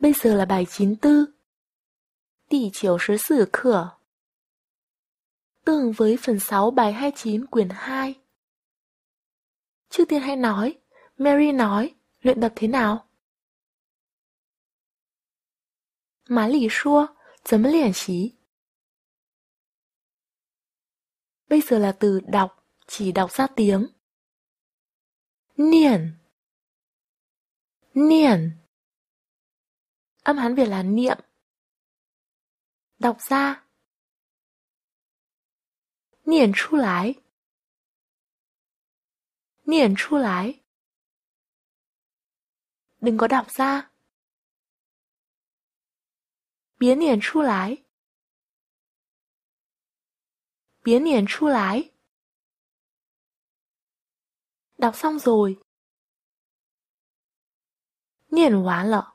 bây giờ là bài 94. Tỷ 94 cửa Tương với phần 6 bài 29 quyển 2 Trước tiên hãy nói, Mary nói, luyện tập thế nào? má lì xua liền 马里说：“怎么练习？” Bây giờ là từ đọc, chỉ đọc ra tiếng. Niên Niên Âm Hán Việt là niệm. Đọc ra. Niệm chu lái. Niệm chu lái. Đừng có đọc ra. Biến niệm chu lái. Biến niệm chu lái. Đọc xong rồi. Niệm hoàn lợ.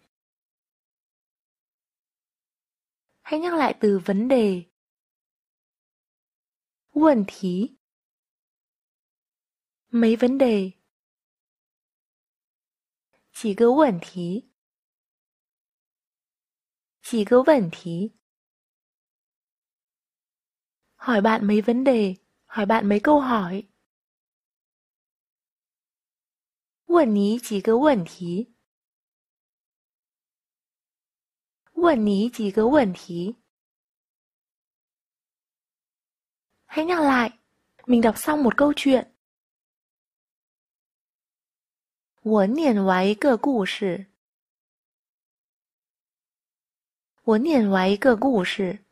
Hãy nhắc lại từ vấn đề. quần thí Mấy vấn đề. Chỉ cơ vấn thí. Chỉ cơ vấn thí. Hỏi bạn mấy vấn đề, hỏi bạn mấy câu hỏi. quần thí 问你几个问题。问你几个问题. Hãy nhắc lại, mình đọc xong một câu chuyện. 我念完一个故事。我念完一个故事。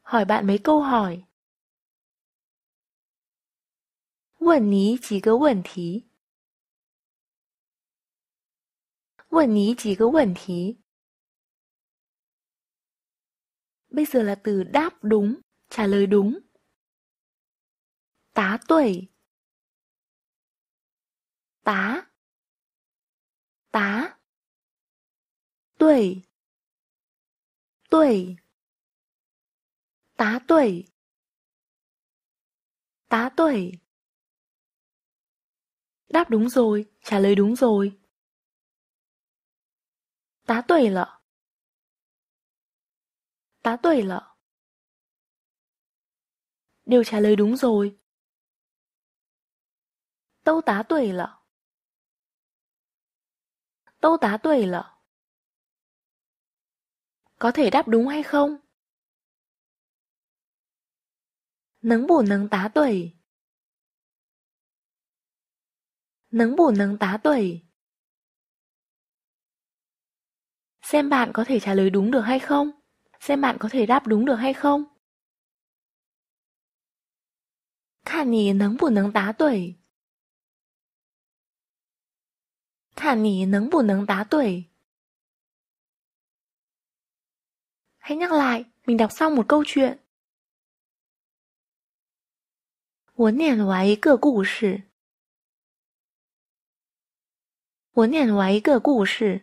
Hỏi bạn mấy câu hỏi. 问你几个问题。问你几个问题. Bây giờ là từ đáp đúng, trả lời đúng. Tá tuổi. Tá. Tá. Tuổi. Tuổi. Tá tuổi. Tá tuổi. Đáp đúng rồi, trả lời đúng rồi. 答对了，答对了，đều trả lời đúng rồi. Tâu tá tuổi lợ. Có thể đáp đúng hay không? Nấng bù nấng tá tuổi. Nấng bù nấng tá tuổi. xem bạn có thể trả lời đúng được hay không, xem bạn có thể đáp đúng được hay không. Hãy nhắc lại, mình đọc xong một câu chuyện. 我念完一个故事。我念完一个故事。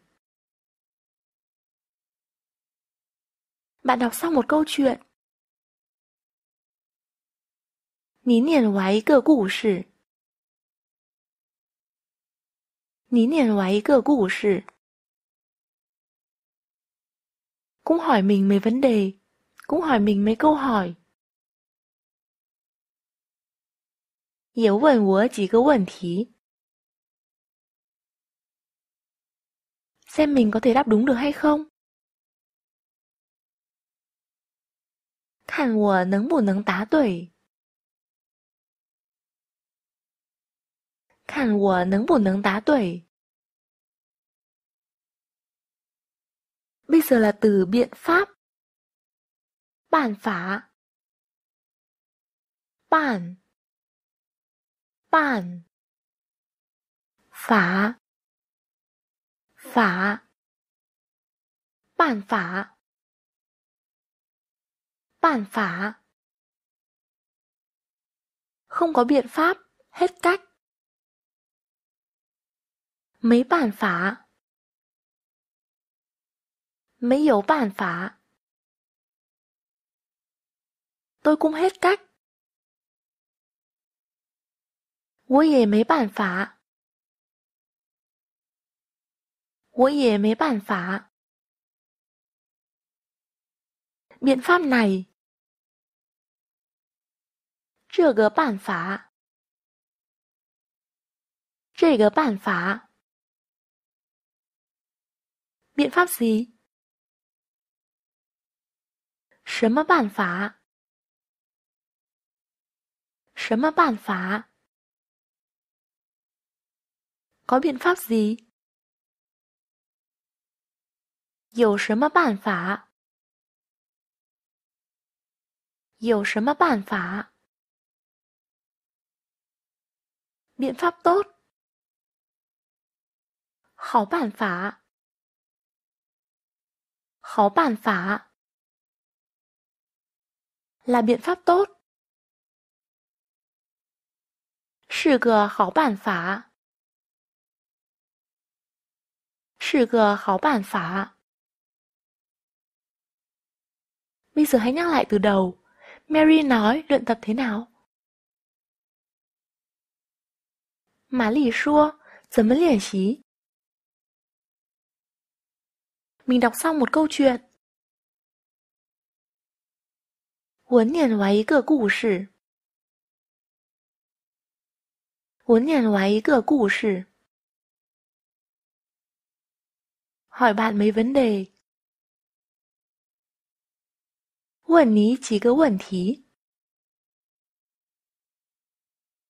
Bạn đọc xong một câu chuyện. Ní Ní niệm niệm Cũng hỏi mình mấy vấn đề, cũng hỏi mình mấy câu hỏi. 也问我几个问题。Xem mình có thể đáp đúng được hay không? 看我能不能答对，看我能不能答对。bây giờ là từ biện pháp, bản phá, bản, bản, phá, phá, 办法。Bản phả Không có biện pháp, hết cách Mấy bản Mấy dấu bản phả Tôi cũng hết cách 我也没办法，我也没办法。biện pháp này 这个办法，这个办法，b i ệ 什么办法？什么办法？có biện pháp gì？有什么办法？有什么办法？biện pháp tốt. Khó bản phá. Khó bản phá. Là biện pháp tốt. 是个好办法。是个好办法。Bây giờ hãy nhắc lại từ đầu. Mary nói luyện tập thế nào? Mình đọc xong một câu chuyện. 我念完一个故事。我念完一个故事。Hỏi bạn mấy vấn đề. 问你几个问题。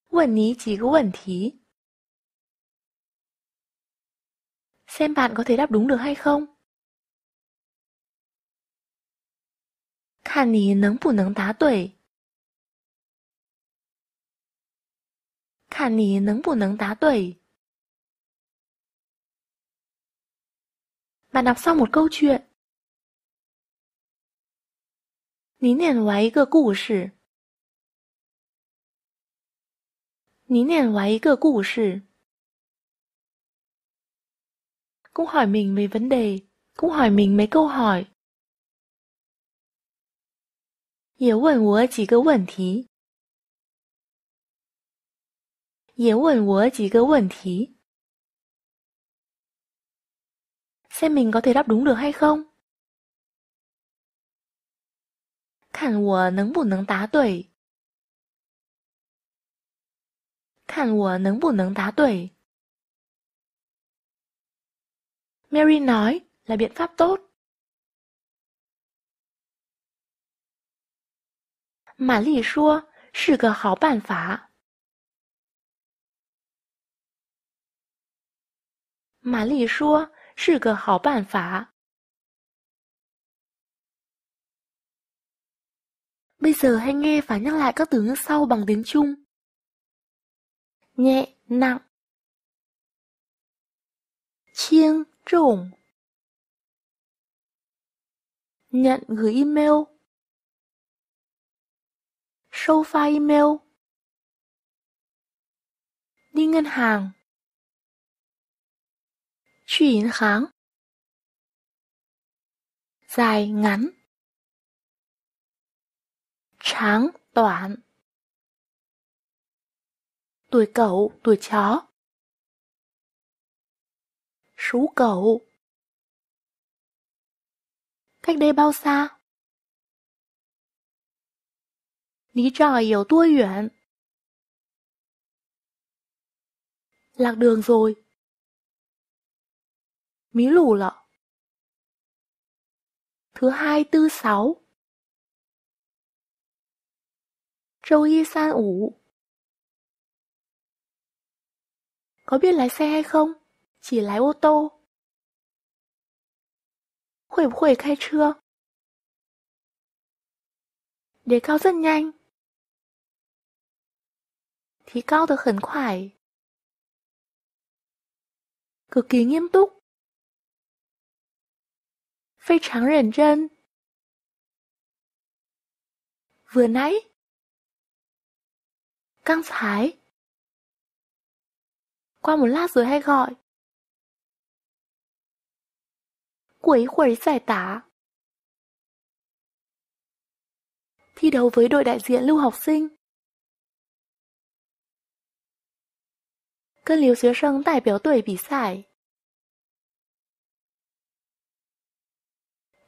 问你几个问题。xem bạn có thể đáp đúng được hay không. 看你能不能答对。看你能不能答对。Bạn đọc xong một câu chuyện. 你念完一个故事。你念完一个故事。cũng hỏi mình mấy vấn đề, cũng hỏi mình mấy câu hỏi. chỉ thí, thí. xem mình có thể đáp đúng được hay không? nắng nắng tá 看我能不能答对。看我能不能答对。Mary nói là biện pháp tốt. Mà Lì xua, sự gờ hảo bản phá. Mà Lì xua, sự gờ hảo bản phá. Bây giờ hãy nghe và nhắc lại các từ ngữ sau bằng tiếng Trung. Nhẹ, nặng. Chiêng chủng nhận gửi email sâu file email đi ngân hàng truy yến kháng dài ngắn tráng toản tuổi cậu, tuổi chó Sú cậu Cách đây bao xa? Lý tròi yếu lạc đường rồi Mí lù lọ Thứ hai tư sáu Châu Y San ủ Có biết lái xe hay không? chỉ lái ô tô. Khỏe khỏe khai trưa. Đề cao rất nhanh. Thí cao được khẩn khoải. Cực kỳ nghiêm túc. Phê trắng rèn chân. Vừa nãy. Căng thái, Qua một lát rồi hay gọi. 过一会儿再打. Thi đấu với đội đại diện lưu học sinh. lưu học sinh đại biểu 跟留学生代表队比赛。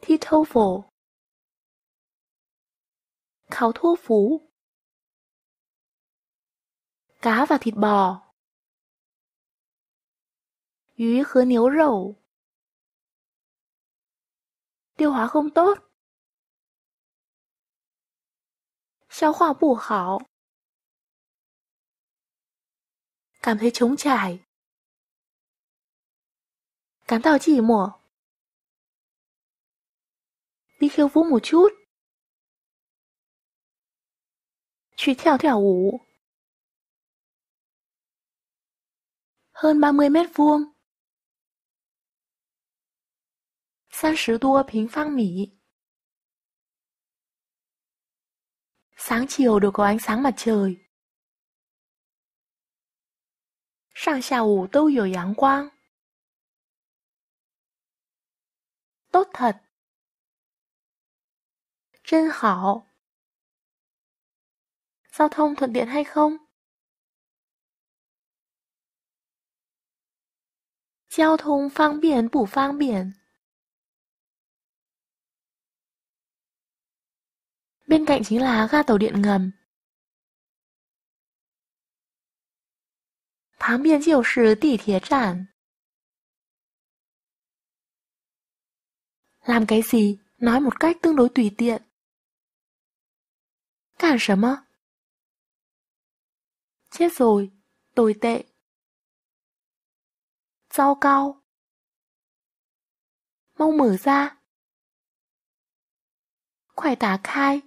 Thi TOEFL phú Cá và thịt bò Dúi khứa nếu rầu tiêu hóa không tốt. Sau khoa bổ khảo. Cảm thấy trống trải. Cảm tạo chỉ mổ. Đi khiêu vũ một chút. 去跳跳舞。Hơn 30 mét vuông. 三十多平方米. Sáng chiều đều có ánh sáng mặt trời. 上下午都有阳光. Tốt thật. 真好. thông thuận tiện hay không？交通方便不方便？bên cạnh chính là ga tàu điện ngầm. tỷ làm cái gì? Nói một cách tương đối tùy tiện. Cản 什么? Chết rồi, tồi tệ. Rau cao. Mau mở ra. Khỏe tả khai.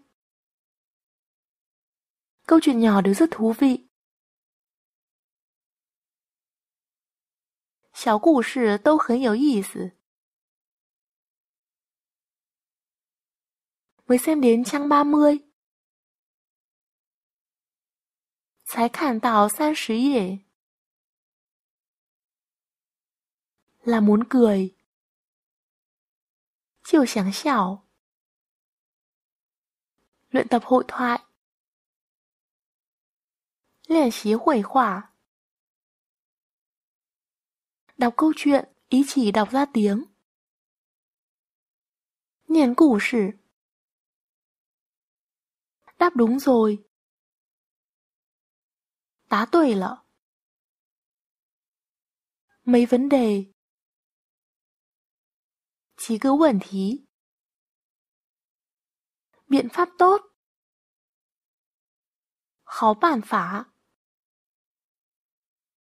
Câu chuyện nhỏ đều rất thú vị. 小故事都很有意思。Mới xem đến trang 30. Thái cản tạo 30页. Là muốn cười. Chiều sáng xảo. Luyện tập hội thoại đọc câu chuyện, ý chỉ đọc ra tiếng Nhìn cụ sử，Đáp đúng rồi Tá tuổi lợ Mấy vấn đề Chỉ cứ quẩn thí Biện pháp tốt Khó bản phá